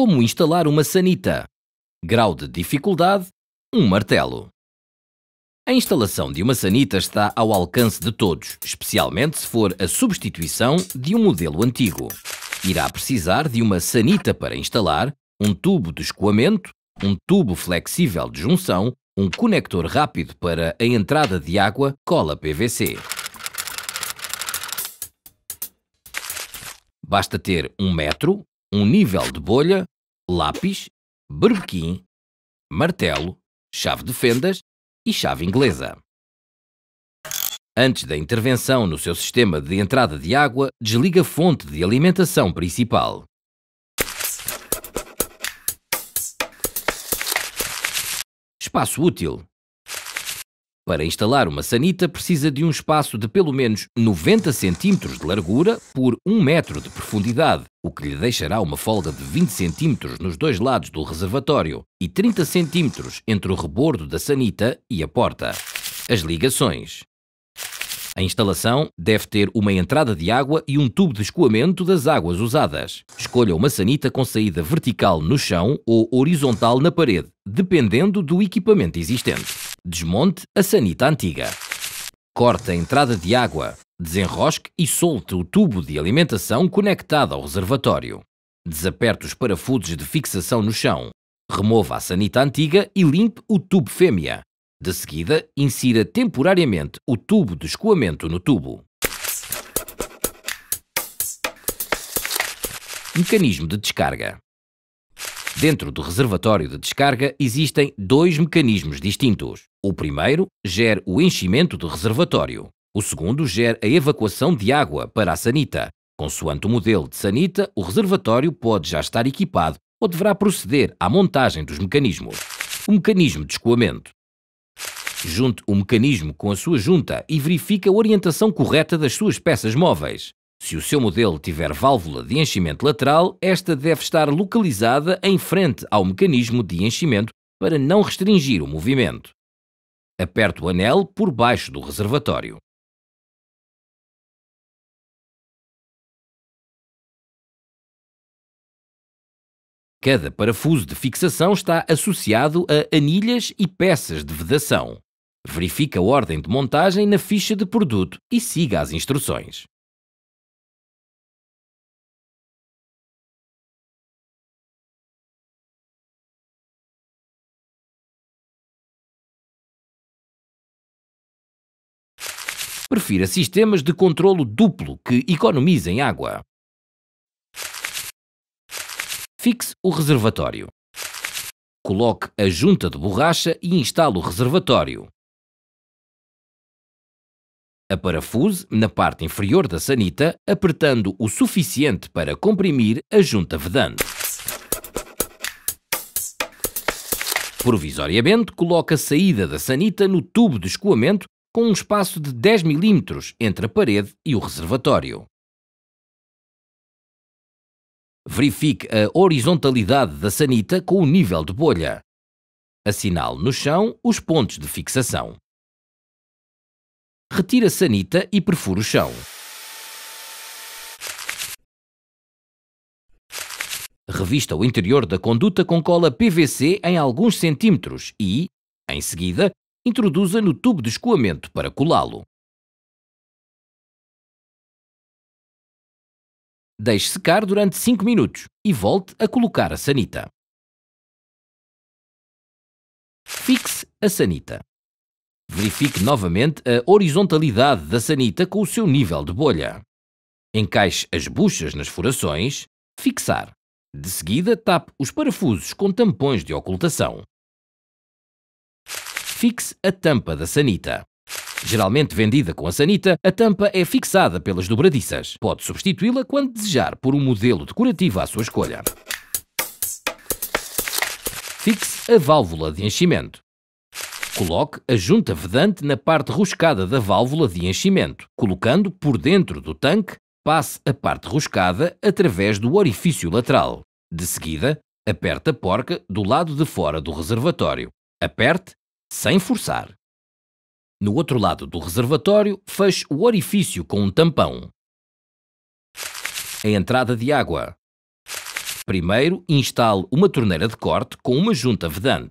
Como instalar uma sanita. Grau de dificuldade: um martelo. A instalação de uma sanita está ao alcance de todos, especialmente se for a substituição de um modelo antigo. Irá precisar de uma sanita para instalar, um tubo de escoamento, um tubo flexível de junção, um conector rápido para a entrada de água, cola PVC. Basta ter um metro, um nível de bolha, lápis, berbequim, martelo, chave de fendas e chave inglesa. Antes da intervenção no seu sistema de entrada de água, desliga a fonte de alimentação principal. Espaço útil para instalar uma sanita precisa de um espaço de pelo menos 90 cm de largura por 1 metro de profundidade, o que lhe deixará uma folga de 20 cm nos dois lados do reservatório e 30 cm entre o rebordo da sanita e a porta. As ligações. A instalação deve ter uma entrada de água e um tubo de escoamento das águas usadas. Escolha uma sanita com saída vertical no chão ou horizontal na parede, dependendo do equipamento existente. Desmonte a sanita antiga. Corte a entrada de água. Desenrosque e solte o tubo de alimentação conectado ao reservatório. Desaperte os parafusos de fixação no chão. Remova a sanita antiga e limpe o tubo fêmea. De seguida, insira temporariamente o tubo de escoamento no tubo. Mecanismo de descarga. Dentro do reservatório de descarga existem dois mecanismos distintos. O primeiro gera o enchimento do reservatório. O segundo gera a evacuação de água para a sanita. Consoante o modelo de sanita, o reservatório pode já estar equipado ou deverá proceder à montagem dos mecanismos. O mecanismo de escoamento. Junte o mecanismo com a sua junta e verifique a orientação correta das suas peças móveis. Se o seu modelo tiver válvula de enchimento lateral, esta deve estar localizada em frente ao mecanismo de enchimento para não restringir o movimento. Aperte o anel por baixo do reservatório. Cada parafuso de fixação está associado a anilhas e peças de vedação. Verifique a ordem de montagem na ficha de produto e siga as instruções. Prefira sistemas de controlo duplo que economizem água. Fixe o reservatório. Coloque a junta de borracha e instale o reservatório. A parafuse na parte inferior da sanita, apertando o suficiente para comprimir a junta vedante. Provisoriamente, coloque a saída da sanita no tubo de escoamento com um espaço de 10 milímetros entre a parede e o reservatório. Verifique a horizontalidade da sanita com o nível de bolha. Assinale no chão os pontos de fixação. Retire a sanita e perfure o chão. Revista o interior da conduta com cola PVC em alguns centímetros e, em seguida, introduza no tubo de escoamento para colá-lo. Deixe secar durante 5 minutos e volte a colocar a sanita. Fixe a sanita. Verifique novamente a horizontalidade da sanita com o seu nível de bolha. Encaixe as buchas nas furações, fixar. De seguida, tape os parafusos com tampões de ocultação fixe a tampa da sanita. Geralmente vendida com a sanita, a tampa é fixada pelas dobradiças. Pode substituí-la quando desejar por um modelo decorativo à sua escolha. Fixe a válvula de enchimento. Coloque a junta vedante na parte roscada da válvula de enchimento, colocando por dentro do tanque, passe a parte roscada através do orifício lateral. De seguida, aperte a porca do lado de fora do reservatório. Aperte sem forçar. No outro lado do reservatório, feche o orifício com um tampão. A entrada de água. Primeiro, instale uma torneira de corte com uma junta vedante.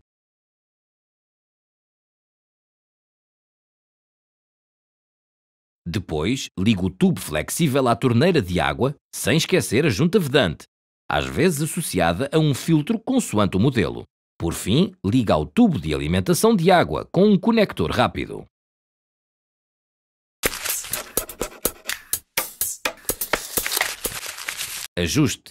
Depois, ligo o tubo flexível à torneira de água, sem esquecer a junta vedante, às vezes associada a um filtro consoante o modelo. Por fim, liga ao tubo de alimentação de água com um conector rápido. Ajuste.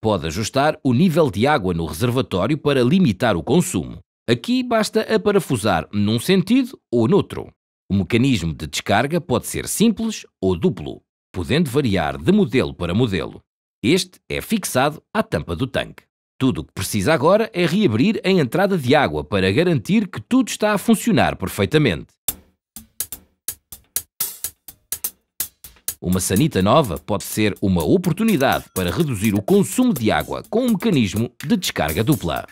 Pode ajustar o nível de água no reservatório para limitar o consumo. Aqui basta aparafusar num sentido ou noutro. O mecanismo de descarga pode ser simples ou duplo, podendo variar de modelo para modelo. Este é fixado à tampa do tanque. Tudo o que precisa agora é reabrir a entrada de água para garantir que tudo está a funcionar perfeitamente. Uma sanita nova pode ser uma oportunidade para reduzir o consumo de água com um mecanismo de descarga dupla.